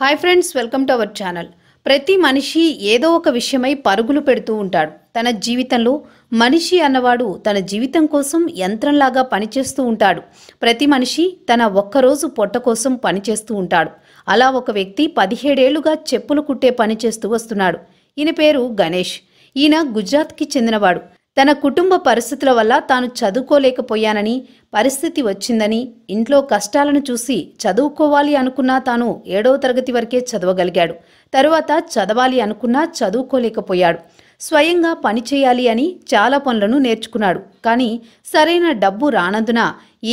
hi friends welcome to our channel ప్రతి మనిషి ఏదో ఒక విషయమై పరుగులు పెడుతూ ఉంటాడు తన జీవితంలో మనిషి అన్నవాడు తన జీవితం కోసం యంత్రంలాగా పనిచేస్తూ ఉంటాడు ప్రతి మనిషి తన ఒక్కరోజు పొట్ట కోసం పనిచేస్తూ ఉంటాడు అలా ఒక వ్యక్తి పదిహేడేళ్లుగా చెప్పులు కుట్టే పనిచేస్తూ వస్తున్నాడు ఈయన పేరు గణేష్ ఈయన గుజరాత్కి చెందినవాడు తన కుటుంబ పరిస్థితుల వల్ల తాను చదువుకోలేకపోయానని పరిస్థితి వచ్చిందని ఇంట్లో కష్టాలను చూసి చదువుకోవాలి అనుకున్నా తాను ఏడవ తరగతి వరకే చదవగలిగాడు తరువాత చదవాలి అనుకున్నా చదువుకోలేకపోయాడు స్వయంగా పనిచేయాలి అని చాలా పనులను నేర్చుకున్నాడు కానీ సరైన డబ్బు రానందున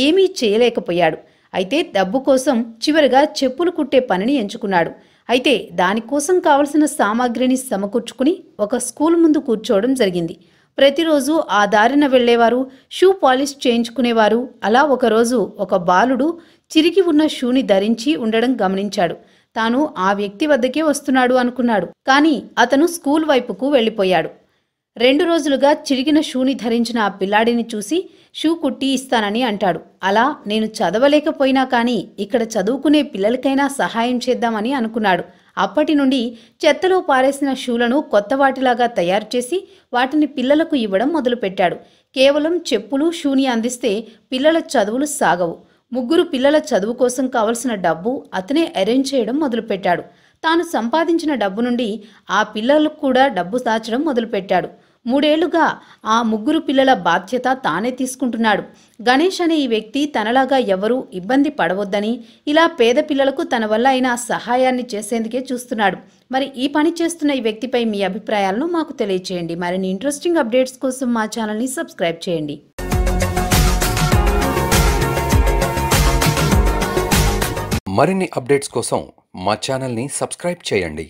ఏమీ చేయలేకపోయాడు అయితే డబ్బు కోసం చివరిగా చెప్పులు కుట్టే పనిని ఎంచుకున్నాడు అయితే దానికోసం కావలసిన సామాగ్రిని సమకూర్చుకుని ఒక స్కూల్ ముందు కూర్చోవడం జరిగింది ప్రతిరోజు ఆ దారిన వెళ్లేవారు షూ పాలిష్ చేయించుకునేవారు అలా ఒకరోజు ఒక బాలుడు చిరిగి ఉన్న షూని ధరించి ఉండడం గమనించాడు తాను ఆ వ్యక్తి వద్దకే వస్తున్నాడు అనుకున్నాడు కానీ అతను స్కూల్ వైపుకు వెళ్ళిపోయాడు రెండు రోజులుగా చిరిగిన షూని ధరించిన ఆ పిల్లాడిని చూసి షూ కుట్టి ఇస్తానని అంటాడు అలా నేను చదవలేకపోయినా కానీ ఇక్కడ చదువుకునే పిల్లలకైనా సహాయం చేద్దామని అనుకున్నాడు అప్పటి నుండి చెత్తలో పారేసిన షూలను కొత్త వాటిలాగా తయారు చేసి వాటిని పిల్లలకు ఇవ్వడం మొదలుపెట్టాడు కేవలం చెప్పులు షూని అందిస్తే పిల్లల చదువులు సాగవు ముగ్గురు పిల్లల చదువు కోసం కావలసిన డబ్బు అతనే అరేంజ్ చేయడం మొదలుపెట్టాడు తాను సంపాదించిన డబ్బు నుండి ఆ పిల్లలకు కూడా డబ్బు దాచడం మొదలుపెట్టాడు మూడేళ్లుగా ఆ ముగ్గురు పిల్లల బాధ్యత తానే తీసుకుంటున్నాడు గణేష్ అనే ఈ వ్యక్తి తనలాగా ఎవరూ ఇబ్బంది పడవద్దని ఇలా పేద పిల్లలకు తన వల్ల అయిన సహాయాన్ని చేసేందుకే చూస్తున్నాడు మరి ఈ పని చేస్తున్న ఈ వ్యక్తిపై మీ అభిప్రాయాలను మాకు తెలియచేయండి మరిన్ని ఇంట్రెస్టింగ్ అప్డేట్స్ కోసం మా ఛానల్ని సబ్స్క్రైబ్ చేయండి మరిన్ని అప్డేట్స్ కోసం మా ఛానల్ని సబ్స్క్రైబ్ చేయండి